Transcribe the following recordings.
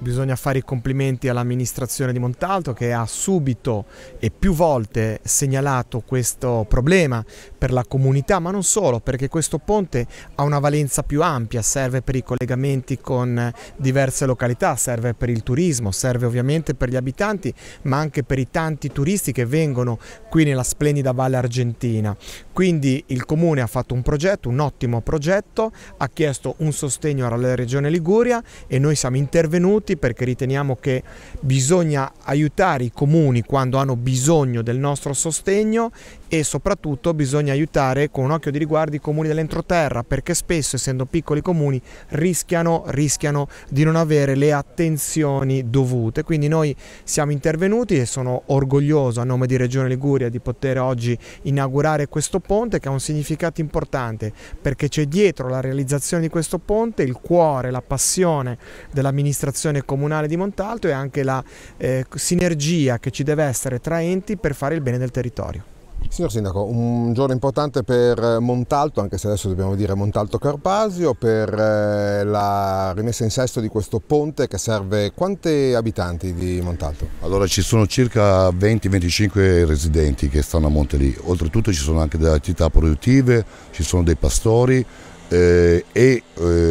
Bisogna fare i complimenti all'amministrazione di Montalto che ha subito e più volte segnalato questo problema per la comunità, ma non solo, perché questo ponte ha una valenza più ampia, serve per i collegamenti con diverse località, serve per il turismo, serve ovviamente per gli abitanti, ma anche per i tanti turisti che vengono qui nella splendida Valle Argentina. Quindi il comune ha fatto un progetto, un ottimo progetto, ha chiesto un sostegno alla regione Liguria e noi siamo intervenuti tutti perché riteniamo che bisogna aiutare i comuni quando hanno bisogno del nostro sostegno e soprattutto bisogna aiutare con un occhio di riguardo i comuni dell'entroterra perché spesso essendo piccoli comuni rischiano, rischiano di non avere le attenzioni dovute quindi noi siamo intervenuti e sono orgoglioso a nome di Regione Liguria di poter oggi inaugurare questo ponte che ha un significato importante perché c'è dietro la realizzazione di questo ponte il cuore, la passione dell'amministrazione amministrazione comunale di Montalto e anche la eh, sinergia che ci deve essere tra enti per fare il bene del territorio. Signor Sindaco, un giorno importante per Montalto, anche se adesso dobbiamo dire Montalto Carpasio, per eh, la rimessa in sesto di questo ponte che serve quanti abitanti di Montalto? Allora ci sono circa 20-25 residenti che stanno a Monte lì, oltretutto ci sono anche delle attività produttive, ci sono dei pastori eh, e eh,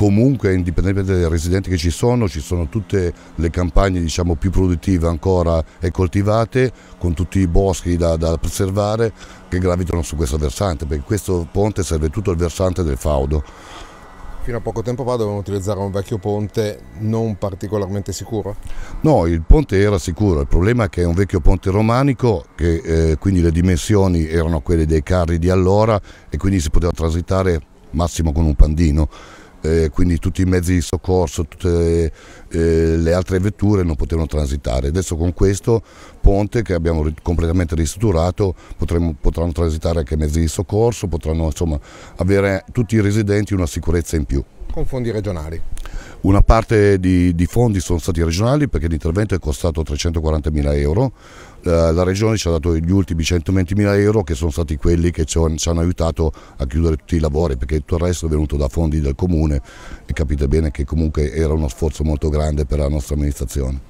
comunque indipendentemente dai residenti che ci sono, ci sono tutte le campagne diciamo, più produttive ancora e coltivate con tutti i boschi da, da preservare che gravitano su questo versante, perché questo ponte serve tutto il versante del Faudo. Fino a poco tempo fa dovevano utilizzare un vecchio ponte non particolarmente sicuro? No, il ponte era sicuro, il problema è che è un vecchio ponte romanico, che, eh, quindi le dimensioni erano quelle dei carri di allora e quindi si poteva transitare massimo con un pandino eh, quindi tutti i mezzi di soccorso, tutte eh, le altre vetture non potevano transitare. Adesso con questo ponte che abbiamo completamente ristrutturato potremo, potranno transitare anche mezzi di soccorso, potranno insomma, avere tutti i residenti una sicurezza in più con fondi regionali? Una parte di, di fondi sono stati regionali perché l'intervento è costato 340 mila euro, la, la regione ci ha dato gli ultimi 120 mila euro che sono stati quelli che ci, ho, ci, hanno aiutato a chiudere tutti i lavori perché tutto il resto è venuto da fondi del comune e capite bene che comunque era uno sforzo molto grande per la nostra amministrazione.